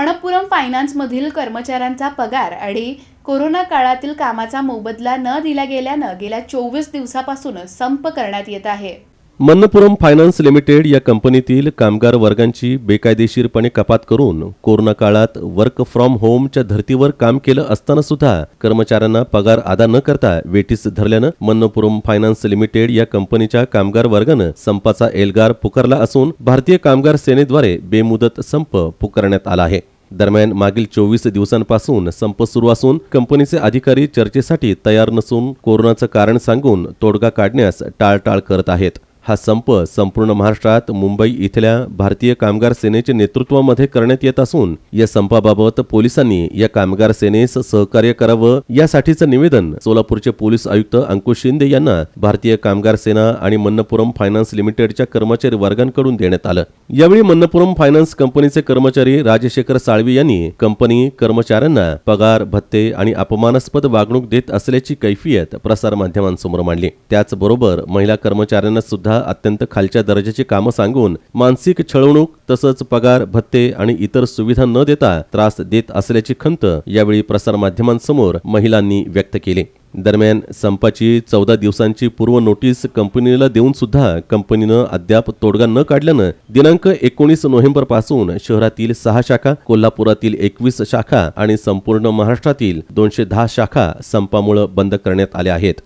मणप्पुरम फायनान्समधील कर्मचाऱ्यांचा पगार आणि कोरोना काळातील कामाचा मोबदला न दिला गेल्यानं गेल्या चोवीस दिवसापासून संप करण्यात येत आहे मन्नपुरम फायनान्स लिमिटेड या कंपनीतील कामगार वर्गांची बेकायदेशीरपणे कपात करून कोरोना काळात वर्क फ्रॉम होमच्या धर्तीवर काम केलं असताना सुद्धा कर्मचाऱ्यांना पगार अदा न करता वेटीस धरल्यानं मन्नपुरम फायनान्स लिमिटेड या कंपनीच्या कामगार वर्गानं संपाचा एल्गार पुकारला असून भारतीय कामगार सेनेद्वारे बेमुदत संप पुकारण्यात आला आहे दरम्यान मागील चोवीस दिवसांपासून संप सुरू असून कंपनीचे अधिकारी चर्चेसाठी तयार नसून कोरोनाचं कारण सांगून तोडगा काढण्यास टाळटाळ करत आहेत हा संप संपूर्ण महाराष्ट्रात मुंबई इथल्या भारतीय कामगार सेनेच्या नेतृत्वामध्ये करण्यात येत असून या संपाबाबत पोलिसांनी या कामगार सेनेस सहकार्य करावं यासाठीचं निवेदन सोलापूरचे पोलीस आयुक्त अंकुश शिंदे यांना भारतीय कामगार सेना आणि मन्नपुरम फायनान्स लिमिटेडच्या कर्मचारी वर्गांकडून देण्यात आलं यावेळी मन्नपुरम फायनान्स कंपनीचे कर्मचारी राजशेखर साळवी यांनी कंपनी कर्मचाऱ्यांना पगार भत्ते आणि अपमानास्पद वागणूक देत असल्याची कैफियत प्रसारमाध्यमांसमोर मांडली त्याचबरोबर महिला कर्मचाऱ्यांना सुद्धा सुद्धा अत्यंत खालच्या दर्जाची कामं सांगून मानसिक छळवणूक तसंच पगार भत्ते आणि इतर सुविधा न देता त्रास देत असल्याची खंत यावेळी प्रसारमाध्यमांसमोर महिलांनी व्यक्त केली दरम्यान संपाची चौदा दिवसांची पूर्व नोटीस कंपनीला देऊन सुद्धा कंपनीनं अद्याप तोडगा न काढल्यानं दिनांक एकोणीस नोव्हेंबर पासून शहरातील सहा शाखा कोल्हापुरातील एकवीस शाखा आणि संपूर्ण महाराष्ट्रातील दोनशे दहा शाखा संपामुळे बंद करण्यात आल्या आहेत